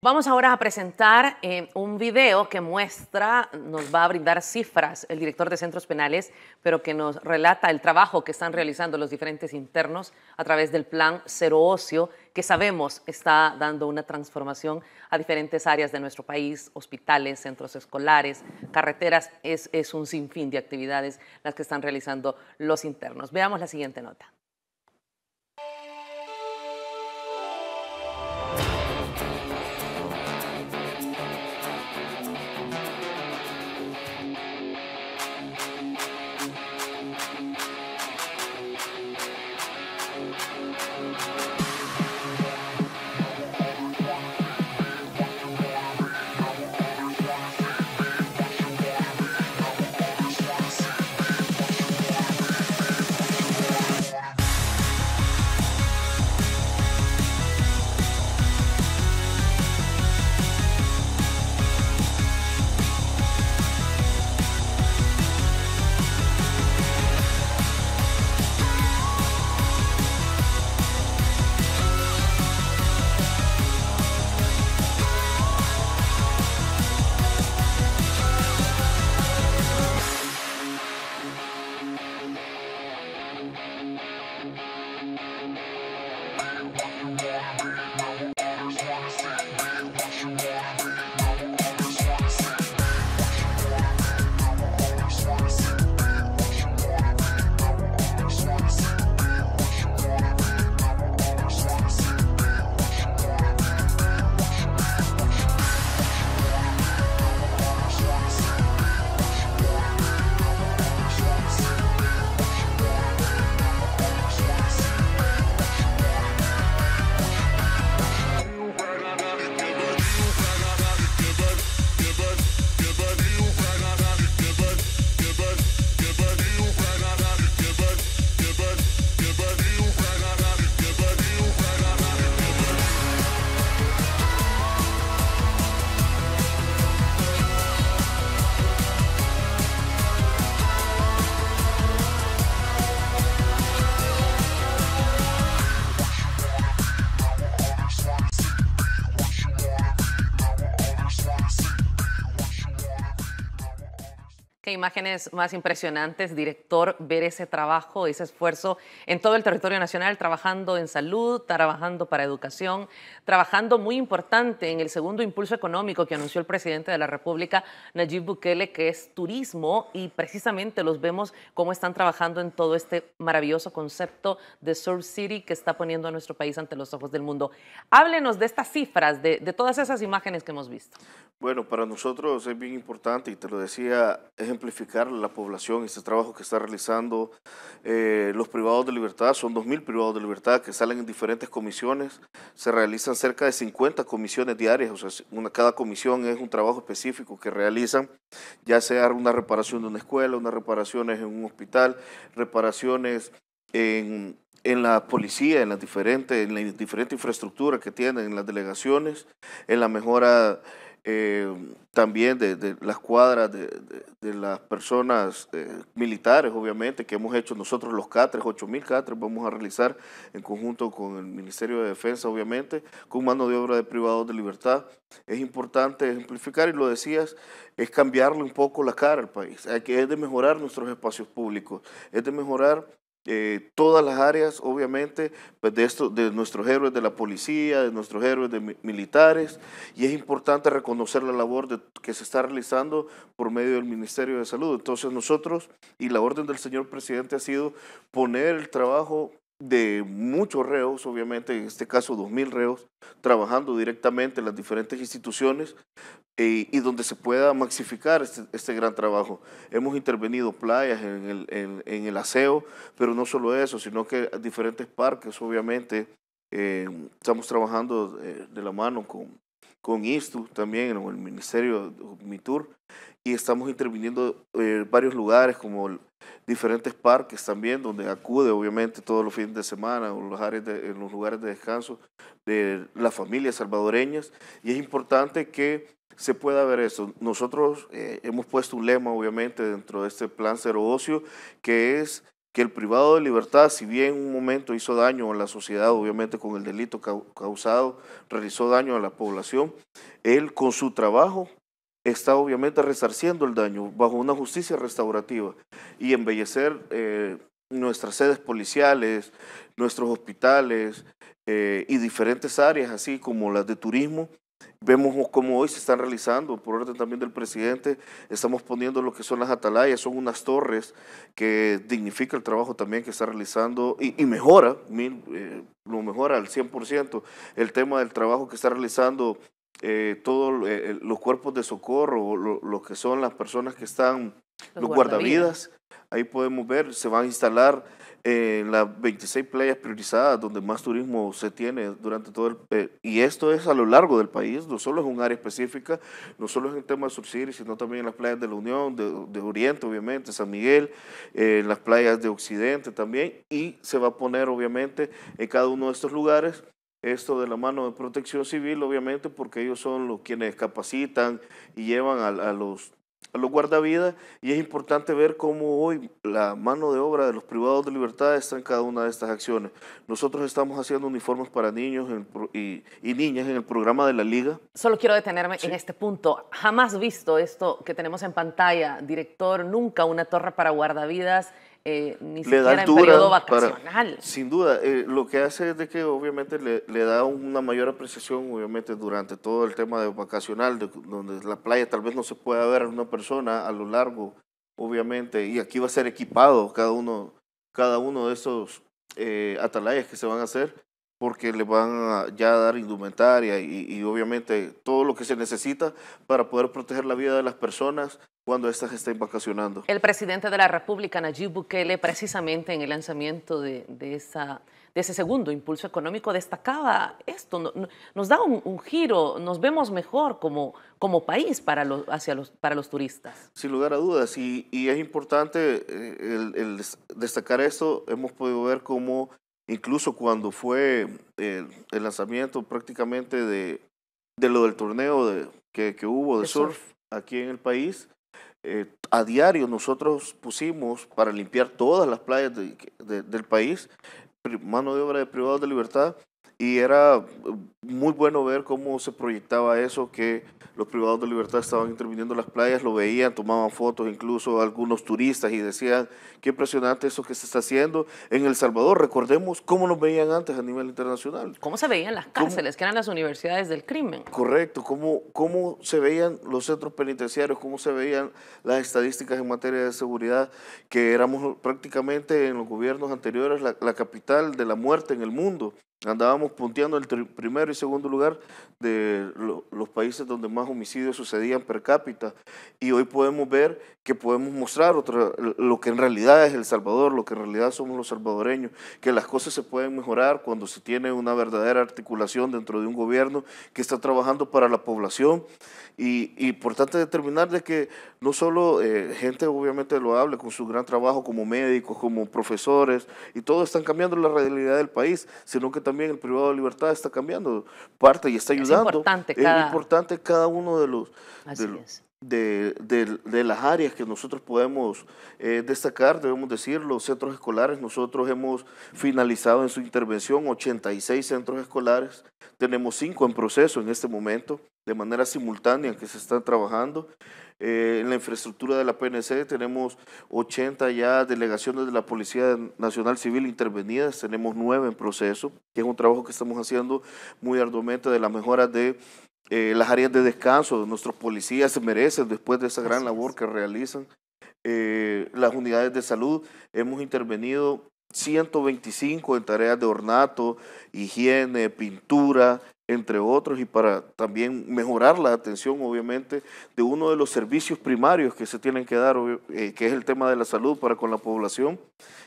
Vamos ahora a presentar eh, un video que muestra, nos va a brindar cifras el director de centros penales, pero que nos relata el trabajo que están realizando los diferentes internos a través del plan Cero Ocio, que sabemos está dando una transformación a diferentes áreas de nuestro país, hospitales, centros escolares, carreteras, es un sinfín de actividades las que están realizando los internos. Veamos la siguiente nota. imágenes más impresionantes, director, ver ese trabajo, ese esfuerzo en todo el territorio nacional, trabajando en salud, trabajando para educación, trabajando muy importante en el segundo impulso económico que anunció el presidente de la República, Nayib Bukele, que es turismo, y precisamente los vemos cómo están trabajando en todo este maravilloso concepto de Surf City que está poniendo a nuestro país ante los ojos del mundo. Háblenos de estas cifras, de, de todas esas imágenes que hemos visto. Bueno, para nosotros es bien importante, y te lo decía, ejemplo la población, este trabajo que está realizando eh, los privados de libertad, son 2.000 privados de libertad que salen en diferentes comisiones, se realizan cerca de 50 comisiones diarias, o sea, cada comisión es un trabajo específico que realizan, ya sea una reparación de una escuela, unas reparaciones en un hospital, reparaciones en, la policía, en, las diferentes, en la diferente infraestructura que tienen, en las delegaciones, en la mejora eh, también de, las cuadras de, las personas eh, militares, obviamente, que hemos hecho nosotros los catres, 8.000 catres vamos a realizar en conjunto con el Ministerio de Defensa, obviamente, con mano de obra de privados de libertad. Es importante ejemplificar, y lo decías, es cambiarle un poco la cara al país, es de mejorar nuestros espacios públicos, es de mejorar eh, todas las áreas, obviamente, pues, de, esto, de nuestros héroes de la policía, de nuestros héroes de militares, y es importante reconocer la labor que se está realizando por medio del Ministerio de Salud. Entonces nosotros, y la orden del señor presidente ha sido poner el trabajo de muchos reos, obviamente, en este caso 2.000 reos, trabajando directamente en las diferentes instituciones eh, y donde se pueda maxificar este, este, gran trabajo. Hemos intervenido playas en el, en, el aseo, pero no solo eso, sino que diferentes parques, obviamente, eh, estamos trabajando eh, de la mano con, con ISTU también, en el Ministerio de MITUR, y estamos interviniendo en varios lugares como diferentes parques también, donde acude obviamente todos los fines de semana los áreas en los lugares de descanso de las familias salvadoreñas. Y es importante que se pueda ver eso. Nosotros eh, hemos puesto un lema, obviamente, dentro de este plan cero ocio, que es que el privado de libertad, si bien en un momento hizo daño a la sociedad, obviamente con el delito causado, realizó daño a la población, él con su trabajo está obviamente resarciendo el daño bajo una justicia restaurativa y embellecer eh, nuestras sedes policiales, nuestros hospitales eh, y diferentes áreas, así como las de turismo. Vemos cómo hoy se están realizando, por orden también del presidente, estamos poniendo lo que son las atalayas, son unas torres que dignifica el trabajo también que está realizando y, mejora, eh, lo mejora al 100% el tema del trabajo que está realizando eh, todos eh, los cuerpos de socorro, los que son las personas que están, los, guardavidas. ahí podemos ver, se van a instalar en las 26 playas priorizadas donde más turismo se tiene durante todo el... Eh, y esto es a lo largo del país, no solo es un área específica, no solo es en tema de subsidios, sino también en las playas de la Unión, de, de Oriente obviamente, San Miguel, en las playas de Occidente también, y se va a poner obviamente en cada uno de estos lugares esto de la mano de protección civil, obviamente, porque ellos son los quienes capacitan y llevan a, los, guardavidas. Y es importante ver cómo hoy la mano de obra de los privados de libertad está en cada una de estas acciones. Nosotros estamos haciendo uniformes para niños y, niñas en el programa de la Liga. Solo quiero detenerme en este punto. Jamás visto esto que tenemos en pantalla, director, nunca una torre para guardavidas eh, ni le siquiera periodo vacacional. sin duda, eh, lo que hace es de que obviamente le, da una mayor apreciación, obviamente durante todo el tema de vacacional, donde la playa tal vez no se pueda ver a una persona a lo largo, obviamente, y aquí va a ser equipado cada uno, cada uno de esos eh, atalayas que se van a hacer porque le van a ya dar indumentaria y, y, obviamente todo lo que se necesita para poder proteger la vida de las personas cuando éstas estén vacacionando. El presidente de la República, Nayib Bukele, precisamente en el lanzamiento de, de, esa, de ese segundo impulso económico, destacaba esto, nos da un, giro, nos vemos mejor como, como país para los, hacia los, para los turistas. Sin lugar a dudas, y, y es importante eh, el, destacar esto, hemos podido ver cómo incluso cuando fue el, lanzamiento prácticamente de, lo del torneo de, que, hubo de, surf, aquí en el país, eh, a diario nosotros pusimos para limpiar todas las playas del país mano de obra de privados de libertad y era eh, muy bueno ver cómo se proyectaba eso, que los privados de libertad estaban interviniendo en las playas, lo veían, tomaban fotos, incluso algunos turistas y decían, qué impresionante eso que se está haciendo en El Salvador. Recordemos cómo nos veían antes a nivel internacional. ¿Cómo se veían las cárceles, que eran las universidades del crimen? Correcto, cómo, cómo se veían los centros penitenciarios, cómo se veían las estadísticas en materia de seguridad, que éramos prácticamente en los gobiernos anteriores la capital de la muerte en el mundo. Andábamos punteando el primero y segundo lugar de los países donde más homicidios sucedían per cápita. Y hoy podemos ver que podemos mostrar lo que en realidad es El Salvador, lo que en realidad somos los salvadoreños, que las cosas se pueden mejorar cuando se tiene una verdadera articulación dentro de un gobierno que está trabajando para la población. Y, importante determinar de que no solo eh, gente obviamente lo hable con su gran trabajo como médicos, como profesores, y todos están cambiando la realidad del país, sino que también el privado de libertad está cambiando parte y está ayudando. Es importante, cada... importante cada uno de los... de las áreas que nosotros podemos eh, destacar, debemos decir, los centros escolares, nosotros hemos finalizado en su intervención 86 centros escolares, tenemos 5 en proceso en este momento, de manera simultánea que se están trabajando. Eh, en la infraestructura de la PNC tenemos 80 ya delegaciones de la Policía Nacional Civil intervenidas, tenemos nueve en proceso, que es un trabajo que estamos haciendo muy arduamente de la mejora de eh, las áreas de descanso. Nuestros policías se merecen después de esa gran labor que realizan. Eh, las unidades de salud hemos intervenido 125 en tareas de ornato, higiene, pintura, entre otros, y para también mejorar la atención, obviamente, de uno de los servicios primarios que se tienen que dar, eh, que es el tema de la salud para con la población.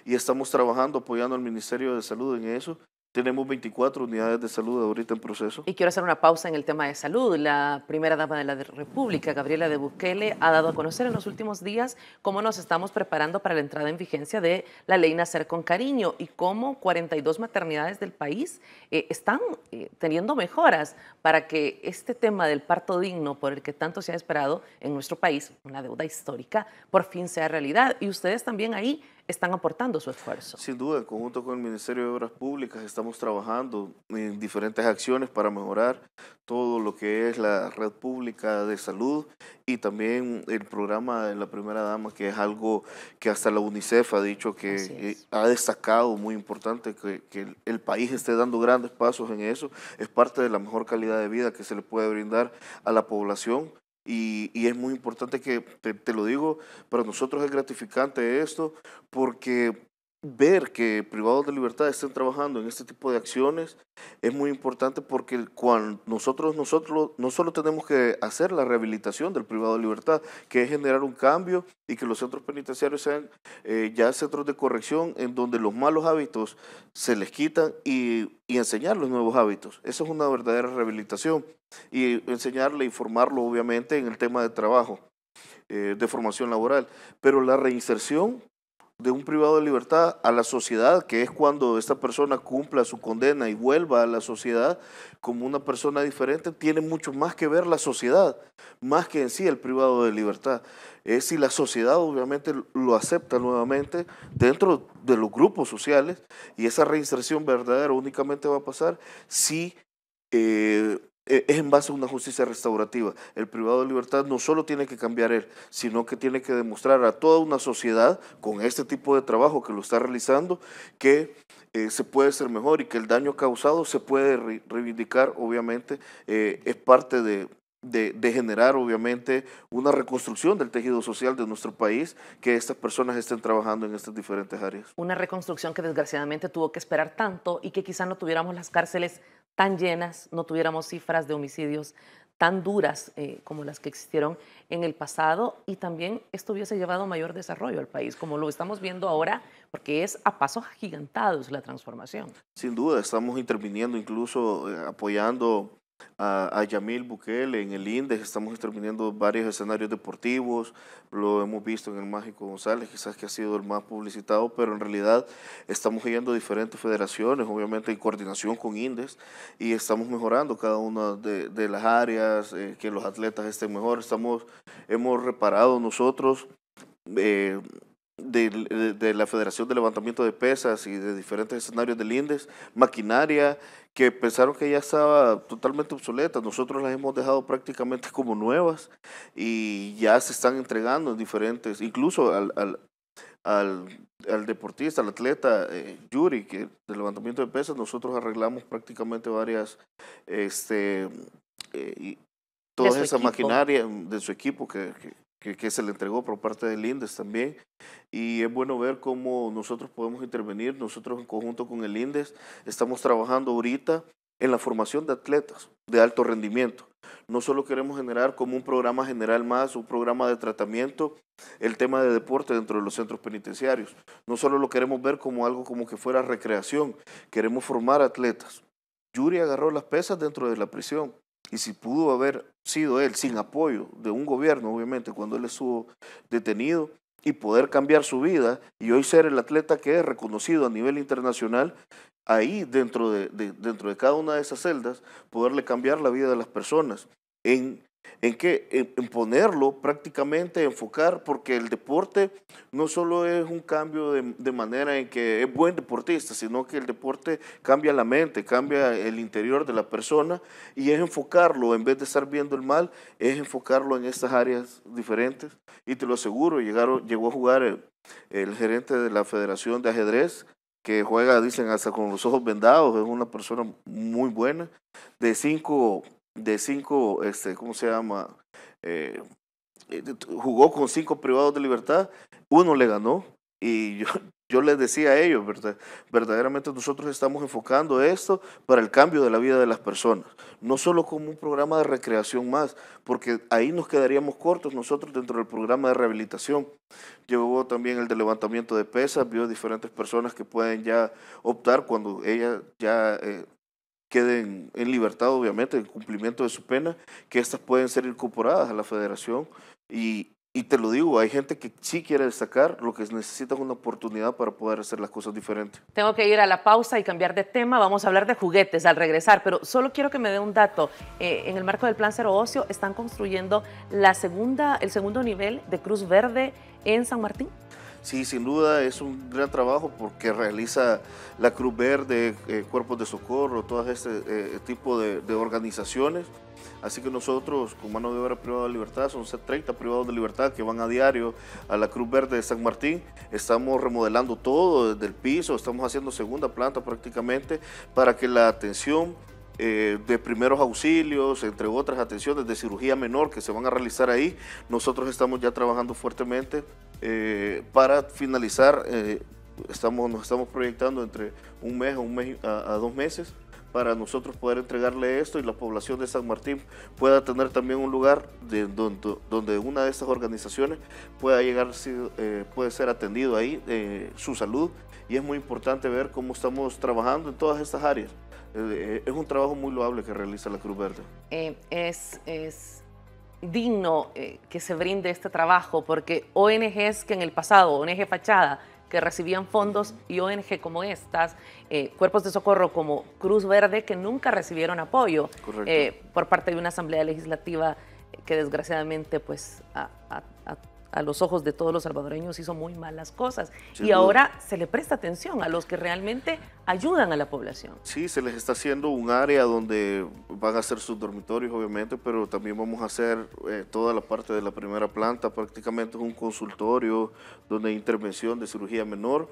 Y estamos trabajando, apoyando al Ministerio de Salud en eso. Tenemos 24 unidades de salud ahorita en proceso. Y quiero hacer una pausa en el tema de salud. La primera dama de la República, Gabriela de Bukele, ha dado a conocer en los últimos días cómo nos estamos preparando para la entrada en vigencia de la ley Nacer con Cariño y cómo 42 maternidades del país eh, están eh, teniendo mejoras para que este tema del parto digno por el que tanto se ha esperado en nuestro país, una deuda histórica, por fin sea realidad. Y ustedes también ahí están aportando su esfuerzo. Sin duda, en conjunto con el Ministerio de Obras Públicas estamos trabajando en diferentes acciones para mejorar todo lo que es la red pública de salud y también el programa de la primera dama, que es algo que hasta la UNICEF ha dicho que eh, ha destacado muy importante que, que, el país esté dando grandes pasos en eso. Es parte de la mejor calidad de vida que se le puede brindar a la población y, es muy importante que, te, te, lo digo, para nosotros es gratificante esto porque ver que privados de libertad estén trabajando en este tipo de acciones es muy importante porque cuando nosotros, nosotros no solo tenemos que hacer la rehabilitación del privado de libertad, que es generar un cambio y que los centros penitenciarios sean eh, ya centros de corrección en donde los malos hábitos se les quitan y, enseñar los nuevos hábitos. Eso es una verdadera rehabilitación y enseñarle y formarlo obviamente en el tema de trabajo, eh, de formación laboral. Pero la reinserción de un privado de libertad a la sociedad, que es cuando esta persona cumpla su condena y vuelva a la sociedad como una persona diferente, tiene mucho más que ver la sociedad, más que en sí el privado de libertad. Es si la sociedad obviamente lo acepta nuevamente dentro de los grupos sociales y esa reinserción verdadera únicamente va a pasar si eh, e, es en base a una justicia restaurativa. El privado de libertad no solo tiene que cambiar él, sino que tiene que demostrar a toda una sociedad con este tipo de trabajo que lo está realizando que eh, se puede ser mejor y que el daño causado se puede reivindicar, obviamente, eh, es parte de, de, generar, obviamente, una reconstrucción del tejido social de nuestro país, que estas personas estén trabajando en estas diferentes áreas. Una reconstrucción que desgraciadamente tuvo que esperar tanto y que quizá no tuviéramos las cárceles tan llenas, no tuviéramos cifras de homicidios tan duras eh, como las que existieron en el pasado y también esto hubiese llevado mayor desarrollo al país, como lo estamos viendo ahora, porque es a pasos agigantados la transformación. Sin duda, estamos interviniendo, incluso eh, apoyando a, Yamil Bukele en el INDES, estamos interviniendo varios escenarios deportivos, lo hemos visto en el Mágico González, quizás que ha sido el más publicitado, pero en realidad estamos yendo diferentes federaciones, obviamente en coordinación con INDES, y estamos mejorando cada una de, las áreas, eh, que los atletas estén mejor, estamos, hemos reparado nosotros. Eh, de, la Federación de Levantamiento de Pesas y de diferentes escenarios del INDES, maquinaria que pensaron que ya estaba totalmente obsoleta. Nosotros las hemos dejado prácticamente como nuevas y ya se están entregando en diferentes, incluso al, al, al, deportista, al atleta eh, Yuri, que de levantamiento de pesas, nosotros arreglamos prácticamente varias, este, eh, toda esa maquinaria de su equipo que que, se le entregó por parte del INDES también. Y es bueno ver cómo nosotros podemos intervenir, nosotros en conjunto con el INDES estamos trabajando ahorita en la formación de atletas de alto rendimiento. No solo queremos generar como un programa general más, un programa de tratamiento, el tema de deporte dentro de los centros penitenciarios. No solo lo queremos ver como algo como que fuera recreación, queremos formar atletas. Yuri agarró las pesas dentro de la prisión. Y si pudo haber sido él sin apoyo de un gobierno, obviamente, cuando él estuvo detenido, y poder cambiar su vida y hoy ser el atleta que es reconocido a nivel internacional, ahí dentro de, dentro de cada una de esas celdas, poderle cambiar la vida de las personas en en que en ponerlo prácticamente, enfocar, porque el deporte no solo es un cambio de, de, manera en que es buen deportista, sino que el deporte cambia la mente, cambia el interior de la persona y es enfocarlo, en vez de estar viendo el mal, es enfocarlo en estas áreas diferentes. Y te lo aseguro, llegaron, llegó a jugar el, el gerente de la Federación de Ajedrez, que juega, dicen, hasta con los ojos vendados, es una persona muy buena, de cinco de cinco, este, ¿cómo se llama? Eh, eh, jugó con cinco privados de libertad, uno le ganó y yo, les decía a ellos, verdaderamente nosotros estamos enfocando esto para el cambio de la vida de las personas, no solo como un programa de recreación más, porque ahí nos quedaríamos cortos nosotros dentro del programa de rehabilitación. Llevó también el de levantamiento de pesas, vio diferentes personas que pueden ya optar cuando ella ya eh, queden en libertad, obviamente, en cumplimiento de su pena, que estas pueden ser incorporadas a la federación. Y, te lo digo, hay gente que sí quiere destacar, lo que necesita una oportunidad para poder hacer las cosas diferentes. Tengo que ir a la pausa y cambiar de tema. Vamos a hablar de juguetes al regresar, pero solo quiero que me dé un dato. Eh, en el marco del Plan Cero Ocio están construyendo la segunda, el segundo nivel de Cruz Verde en San Martín. Sí, sin duda es un gran trabajo porque realiza la Cruz Verde, eh, Cuerpos de Socorro, todo este eh, tipo de, organizaciones. Así que nosotros, con mano de obra privada de libertad, son 30 privados de libertad que van a diario a la Cruz Verde de San Martín. Estamos remodelando todo desde el piso, estamos haciendo segunda planta prácticamente para que la atención eh, de primeros auxilios, entre otras atenciones de cirugía menor que se van a realizar ahí. Nosotros estamos ya trabajando fuertemente eh, para finalizar, eh, estamos, nos estamos proyectando entre un mes, a, un dos meses para nosotros poder entregarle esto y la población de San Martín pueda tener también un lugar donde, una de estas organizaciones pueda llegar, puede ser atendido ahí su salud y es muy importante ver cómo estamos trabajando en todas estas áreas. Eh, es un trabajo muy loable que realiza la Cruz Verde. Eh, es, digno eh, que se brinde este trabajo porque ONGs que en el pasado, ONG Fachada, que recibían fondos y ONG como estas, cuerpos de socorro como Cruz Verde, que nunca recibieron apoyo por parte de una asamblea legislativa que desgraciadamente pues a los ojos de todos los salvadoreños hizo muy malas cosas. y ahora se le presta atención a los que realmente ayudan a la población. Sí, se les está haciendo un área donde van a hacer sus dormitorios, obviamente, pero también vamos a hacer eh, toda la parte de la primera planta, prácticamente un consultorio donde hay intervención de cirugía menor,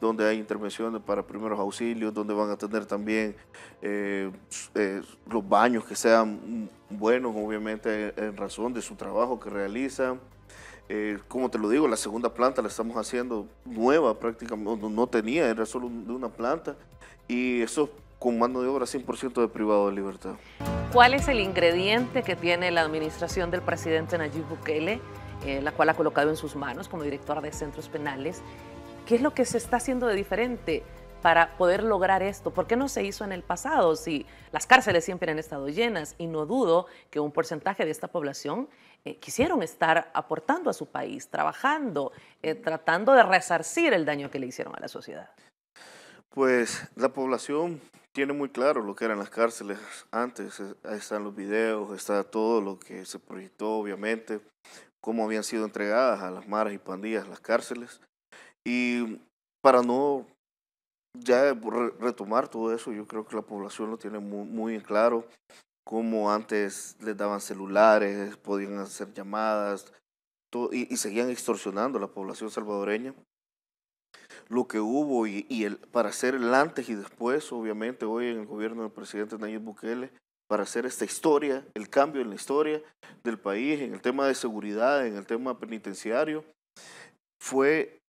donde hay intervenciones para primeros auxilios, donde van a tener también eh, eh, los baños que sean buenos, obviamente, en razón de su trabajo que realizan. Eh, como te lo digo, la segunda planta la estamos haciendo nueva prácticamente, no, tenía, era solo de una planta y eso con mano de obra 100% de privado de libertad. ¿Cuál es el ingrediente que tiene la administración del presidente Nayib Bukele, eh, la cual ha colocado en sus manos como directora de centros penales? ¿Qué es lo que se está haciendo de diferente? para poder lograr esto? ¿Por qué no se hizo en el pasado si las cárceles siempre han estado llenas? Y no dudo que un porcentaje de esta población eh, quisieron estar aportando a su país, trabajando, eh, tratando de resarcir el daño que le hicieron a la sociedad. Pues la población tiene muy claro lo que eran las cárceles antes. Ahí están los videos, está todo lo que se proyectó, obviamente, cómo habían sido entregadas a las maras y pandillas las cárceles. Y para no ya retomar todo eso, yo creo que la población lo tiene muy, en claro, como antes les daban celulares, podían hacer llamadas, y, seguían extorsionando a la población salvadoreña. Lo que hubo y, el, para hacer el antes y después, obviamente, hoy en el gobierno del presidente Nayib Bukele, para hacer esta historia, el cambio en la historia del país, en el tema de seguridad, en el tema penitenciario, fue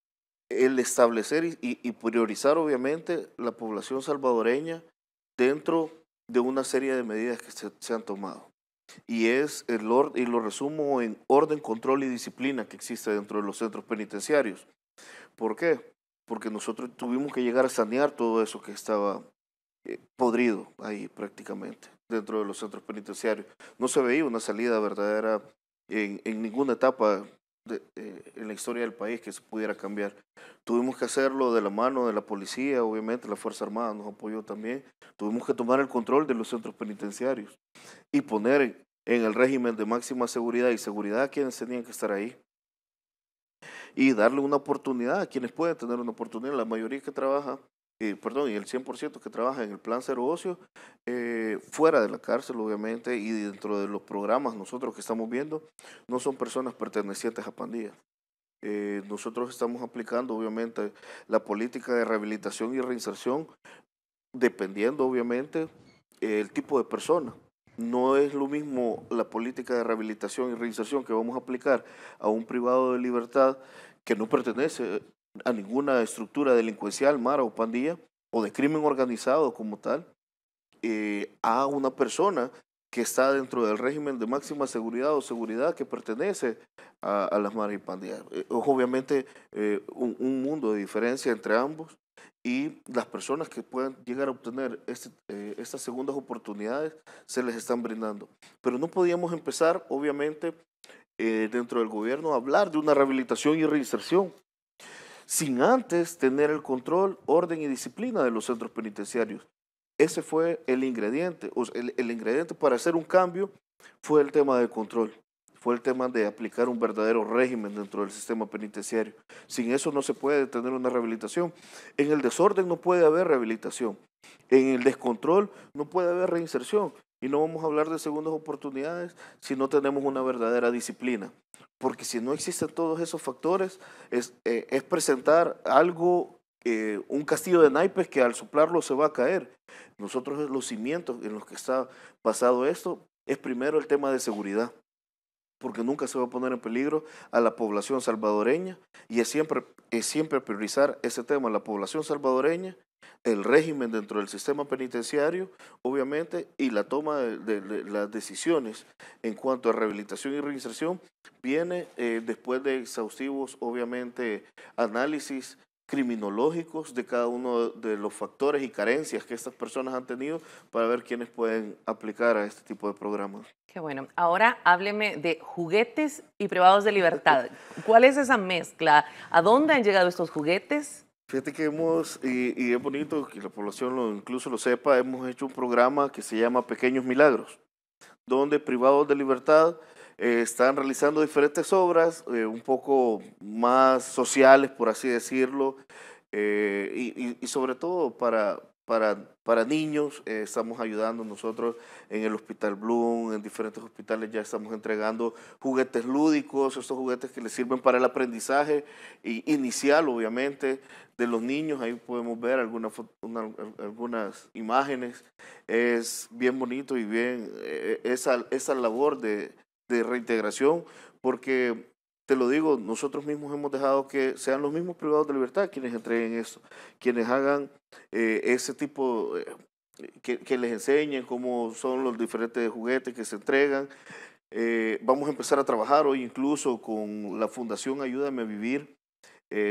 el establecer y, priorizar obviamente la población salvadoreña dentro de una serie de medidas que se, han tomado. Y es el lo resumo en orden, control y disciplina que existe dentro de los centros penitenciarios. ¿Por qué? Porque nosotros tuvimos que llegar a sanear todo eso que estaba eh, podrido ahí prácticamente dentro de los centros penitenciarios. No se veía una salida verdadera en, en ninguna etapa eh, en la historia del país que se pudiera cambiar. Tuvimos que hacerlo de la mano de la policía, obviamente la Fuerza Armada nos apoyó también. Tuvimos que tomar el control de los centros penitenciarios y poner en, en el régimen de máxima seguridad y seguridad a quienes tenían que estar ahí. Y darle una oportunidad a quienes pueden tener una oportunidad. La mayoría que trabaja perdón, y el 100% que trabaja en el plan Cero Ocio, eh, fuera de la cárcel obviamente y dentro de los programas nosotros que estamos viendo, no son personas pertenecientes a pandillas. Eh, nosotros estamos aplicando obviamente la política de rehabilitación y reinserción dependiendo obviamente el tipo de persona. No es lo mismo la política de rehabilitación y reinserción que vamos a aplicar a un privado de libertad que no pertenece a ninguna estructura delincuencial, mara o pandilla, o de crimen organizado como tal, eh, a una persona que está dentro del régimen de máxima seguridad o seguridad que pertenece a, las maras y pandillas. Eh, es obviamente eh, un, mundo de diferencia entre ambos y las personas que puedan llegar a obtener este, estas segundas oportunidades se les están brindando. Pero no podíamos empezar, obviamente, dentro del gobierno a hablar de una rehabilitación y reinserción sin antes tener el control, orden y disciplina de los centros penitenciarios. Ese fue el ingrediente, el, ingrediente para hacer un cambio fue el tema de control, fue el tema de aplicar un verdadero régimen dentro del sistema penitenciario. Sin eso no se puede tener una rehabilitación. En el desorden no puede haber rehabilitación. En el descontrol no puede haber reinserción. Y no vamos a hablar de segundas oportunidades si no tenemos una verdadera disciplina. Porque si no existen todos esos factores, es, eh, presentar algo, eh, un castillo de naipes que al soplarlo se va a caer. Nosotros los cimientos en los que está basado esto es primero el tema de seguridad porque nunca se va a poner en peligro a la población salvadoreña y es siempre, es siempre priorizar ese tema, la población salvadoreña el régimen dentro del sistema penitenciario, obviamente, y la toma de, las decisiones en cuanto a rehabilitación y reinserción viene eh, después de exhaustivos, obviamente, análisis criminológicos de cada uno de los factores y carencias que estas personas han tenido para ver quiénes pueden aplicar a este tipo de programas. Qué bueno. Ahora hábleme de juguetes y privados de libertad. ¿Cuál es esa mezcla? ¿A dónde han llegado estos juguetes? Fíjate que hemos, y, es bonito que la población incluso lo sepa, hemos hecho un programa que se llama Pequeños Milagros, donde privados de libertad eh, están realizando diferentes obras, eh, un poco más sociales, por así decirlo, eh, y sobre todo para, para, niños. Eh, estamos ayudando nosotros en el Hospital Bloom, en diferentes hospitales ya estamos entregando juguetes lúdicos, estos juguetes que les sirven para el aprendizaje inicial, obviamente, de los niños. Ahí podemos ver algunas algunas imágenes. Es bien bonito y bien eh, esa, esa labor de, de reintegración porque te lo digo, nosotros mismos hemos dejado que sean los mismos privados de libertad quienes entreguen esto, quienes hagan eh, ese tipo, eh, que, les enseñen cómo son los diferentes juguetes que se entregan. Eh, vamos a empezar a trabajar hoy incluso con la Fundación Ayúdame a Vivir.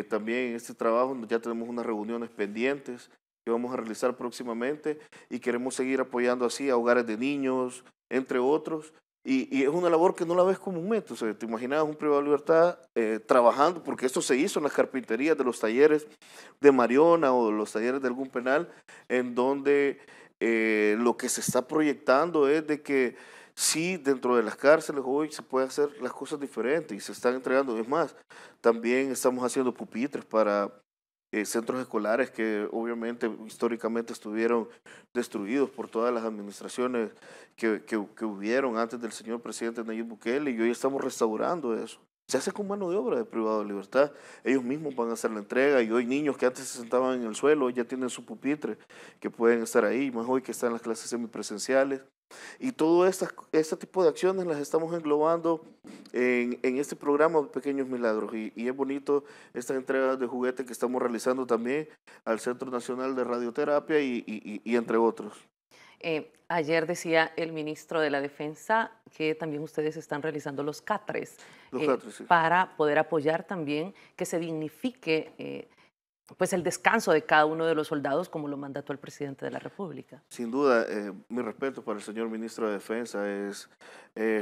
también en este trabajo ya tenemos unas reuniones pendientes que vamos a realizar próximamente y queremos seguir apoyando así a hogares de niños, entre otros, y, es una labor que no la ves comúnmente. O sea, te imaginabas un privado de libertad eh, trabajando, porque esto se hizo en las carpinterías de los talleres de Mariona o de los talleres de algún penal, en donde eh, lo que se está proyectando es de que sí, dentro de las cárceles hoy se puede hacer las cosas diferentes y se están entregando. Es más, también estamos haciendo pupitres para eh, centros escolares que obviamente históricamente estuvieron destruidos por todas las administraciones que, que hubieron antes del señor presidente Nayib Bukele y hoy estamos restaurando eso. Se hace con mano de obra de privado de libertad. Ellos mismos van a hacer la entrega y hoy niños que antes se sentaban en el suelo ya tienen su pupitre que pueden estar ahí, más hoy que están las clases semipresenciales. Y todo este tipo de acciones las estamos englobando en, este programa de Pequeños Milagros. Y, es bonito esta entrega de juguetes que estamos realizando también al Centro Nacional de Radioterapia y entre otros. Eh, ayer decía el ministro de la Defensa que también ustedes están realizando los catres, eh, para poder apoyar también que se dignifique eh, pues el descanso de cada uno de los soldados como lo mandató el presidente de la República. Sin duda, mi respeto para el señor ministro de Defensa, es,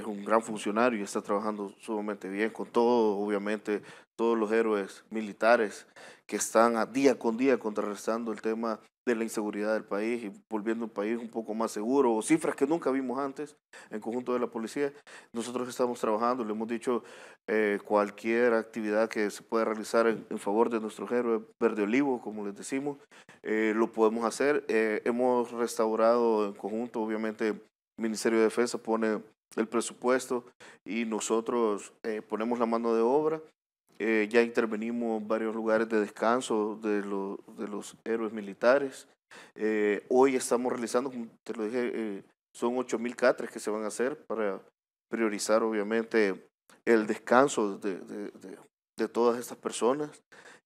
un gran funcionario y está trabajando sumamente bien con todos, obviamente, todos los héroes militares que están día con día contrarrestando el tema de la inseguridad del país y volviendo un país un poco más seguro, o cifras que nunca vimos antes en conjunto de la policía. Nosotros estamos trabajando, le hemos dicho eh, cualquier actividad que se pueda realizar en, favor de nuestro héroe verde olivo, como les decimos, eh, lo podemos hacer. Eh, hemos restaurado en conjunto, obviamente, el Ministerio de Defensa pone el presupuesto y nosotros ponemos la mano de obra eh, ya intervenimos varios lugares de descanso de, los héroes militares. Eh, hoy estamos realizando, como te lo dije, eh, son 8.000 catres que se van a hacer para priorizar obviamente el descanso de todas estas personas.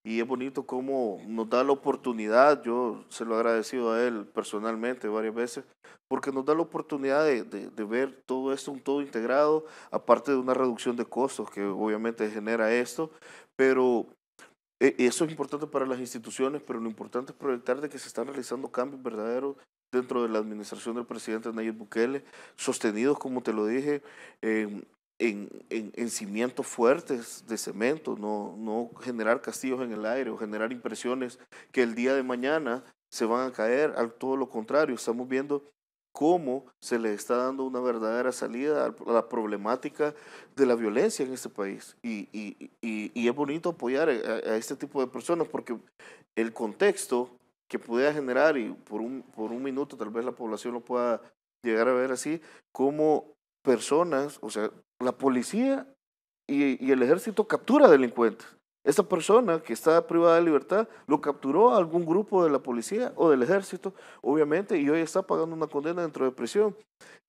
Y es bonito cómo nos da la oportunidad, yo se lo he agradecido a él personalmente varias veces, porque nos da la oportunidad de, de, ver todo esto, un todo integrado, aparte de una reducción de costos que obviamente genera esto, pero e, eso es importante para las instituciones, pero lo importante es proyectar de que se están realizando cambios verdaderos dentro de la administración del presidente Nayib Bukele, sostenidos, como te lo dije, en, en, cimientos fuertes de cemento, no, generar castillos en el aire o generar impresiones que el día de mañana se van a caer, al todo lo contrario, estamos viendo cómo se le está dando una verdadera salida a la problemática de la violencia en este país. Y, es bonito apoyar a, este tipo de personas porque el contexto que pudiera generar, y por un, por un minuto tal vez la población lo pueda llegar a ver así, como personas, o sea, la policía y, el ejército captura delincuentes. Esta persona que está privada de libertad lo capturó algún grupo de la policía o del ejército, obviamente, y hoy está pagando una condena dentro de prisión.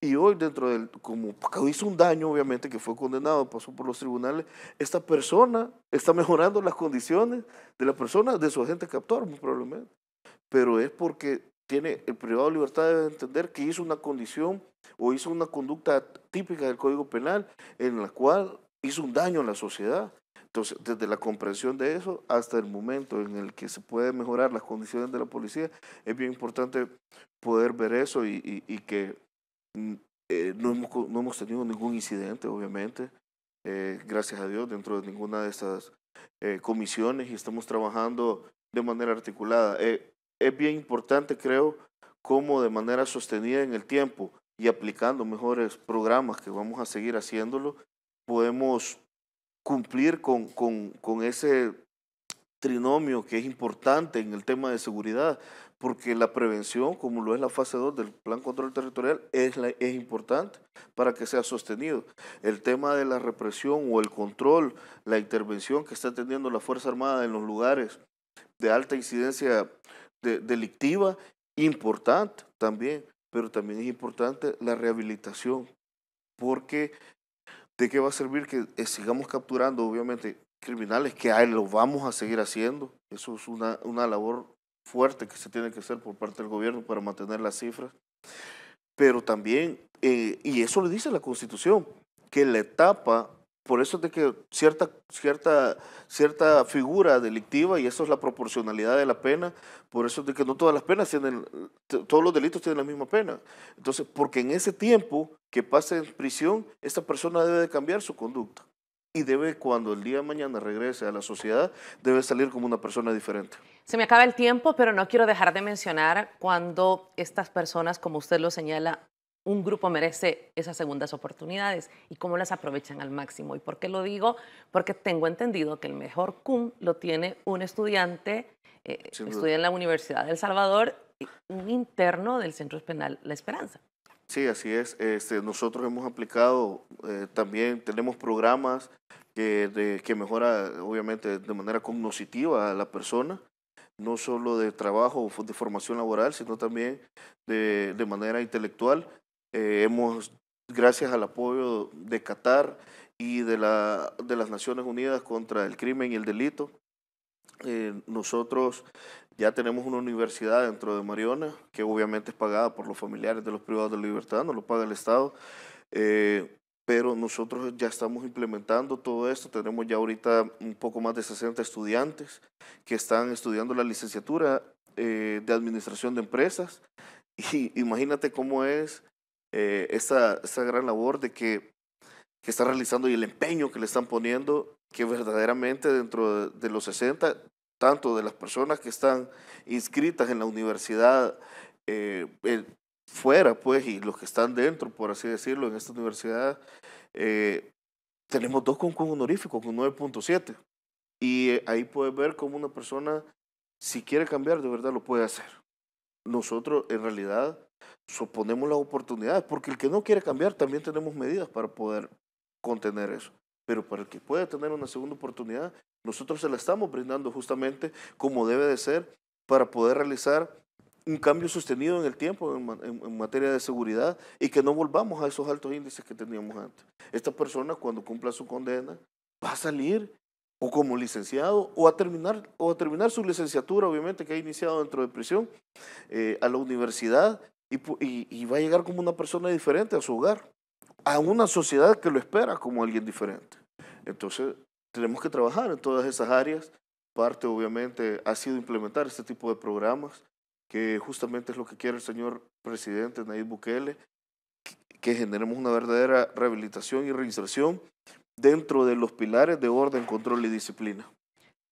Y hoy dentro del, como hizo un daño, obviamente, que fue condenado, pasó por los tribunales, esta persona está mejorando las condiciones de la persona, de su agente captor, muy probablemente. Pero es porque tiene el eh, privado libertad de entender que hizo una condición o hizo una conducta típica del Código Penal en la cual hizo un daño a la sociedad. Entonces, desde la comprensión de eso hasta el momento en el que se puede mejorar las condiciones de la policía, es bien importante poder ver eso y, y, que mm, eh, no, hemos, no hemos tenido ningún incidente, obviamente, eh, gracias a Dios, dentro de ninguna de estas comisiones y estamos trabajando de manera articulada es bien importante, creo, cómo de manera sostenida en el tiempo y aplicando mejores programas que vamos a seguir haciéndolo, podemos cumplir con, ese trinomio que es importante en el tema de seguridad, porque la prevención, como lo es la fase 2 del Plan Control Territorial, es, es importante para que sea sostenido. El tema de la represión o el control, la intervención que está teniendo la Fuerza Armada en los lugares de alta incidencia delictiva, importante también, pero también es importante la rehabilitación, porque ¿de qué va a servir que eh, sigamos capturando, obviamente, criminales, que ahí lo vamos a seguir haciendo? Eso es una, labor fuerte que se tiene que hacer por parte del gobierno para mantener las cifras, pero también, eh, y eso le dice la Constitución, que la etapa por eso es de que cierta, cierta, cierta figura delictiva, y eso es la proporcionalidad de la pena, por eso es de que no todas las penas tienen, todos los delitos tienen la misma pena. Entonces, porque en ese tiempo que pasa en prisión, esta persona debe de cambiar su conducta. Y debe, cuando el día de mañana regrese a la sociedad, debe salir como una persona diferente. Se me acaba el tiempo, pero no quiero dejar de mencionar cuando estas personas, como usted lo señala, un grupo merece esas segundas oportunidades y cómo las aprovechan al máximo. ¿Y por qué lo digo? Porque tengo entendido que el mejor CUM lo tiene un estudiante, que eh, estudia en la Universidad de El Salvador, un interno del Centro Penal La Esperanza. Sí, así es. Este, nosotros hemos aplicado, eh, también tenemos programas que, mejora, obviamente, de manera cognoscitiva a la persona no solo de trabajo, de formación laboral, sino también de, de manera intelectual. Eh, hemos, gracias al apoyo de Qatar y de, las Naciones Unidas contra el crimen y el delito, eh, nosotros ya tenemos una universidad dentro de Mariona, que obviamente es pagada por los familiares de los privados de libertad, no lo paga el Estado. Eh, pero nosotros ya estamos implementando todo esto. Tenemos ya ahorita un poco más de 60 estudiantes que están estudiando la licenciatura de Administración de Empresas. Y imagínate cómo es eh, esta, gran labor de que, que está realizando y el empeño que le están poniendo, que verdaderamente dentro de, los 60, tanto de las personas que están inscritas en la universidad eh, eh, fuera, pues, y los que están dentro, por así decirlo, en esta universidad, eh, tenemos dos con, honoríficos, con 9.7. Y ahí puedes ver cómo una persona, si quiere cambiar, de verdad lo puede hacer. Nosotros, en realidad, suponemos las oportunidades, porque el que no quiere cambiar también tenemos medidas para poder contener eso. Pero para el que puede tener una segunda oportunidad, nosotros se la estamos brindando justamente como debe de ser para poder realizar un cambio sostenido en el tiempo en, materia de seguridad y que no volvamos a esos altos índices que teníamos antes. Esta persona cuando cumpla su condena va a salir o como licenciado o a terminar, o terminar su licenciatura, obviamente, que ha iniciado dentro de prisión, eh, a la universidad y, va a llegar como una persona diferente a su hogar, a una sociedad que lo espera como alguien diferente. Entonces, tenemos que trabajar en todas esas áreas. Parte, obviamente, ha sido implementar este tipo de programas, que justamente es lo que quiere el señor presidente Nayib Bukele, que generemos una verdadera rehabilitación y reinserción dentro de los pilares de orden, control y disciplina.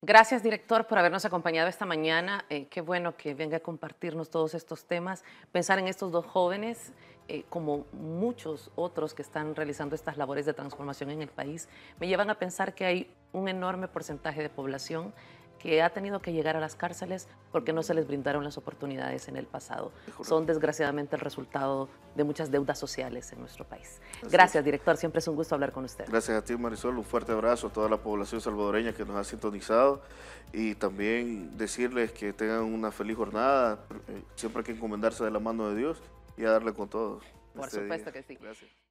Gracias, director, por habernos acompañado esta mañana. Eh, qué bueno que venga a compartirnos todos estos temas, pensar en estos dos jóvenes, eh, como muchos otros que están realizando estas labores de transformación en el país, me llevan a pensar que hay un enorme porcentaje de población que ha tenido que llegar a las cárceles porque no se les brindaron las oportunidades en el pasado. Son desgraciadamente el resultado de muchas deudas sociales en nuestro país. Gracias, director. Siempre es un gusto hablar con usted. Gracias a ti, Marisol. Un fuerte abrazo a toda la población salvadoreña que nos ha sintonizado y también decirles que tengan una feliz jornada. Eh, siempre hay que encomendarse de la mano de Dios y a darle con todos. Por este supuesto que sí. Gracias.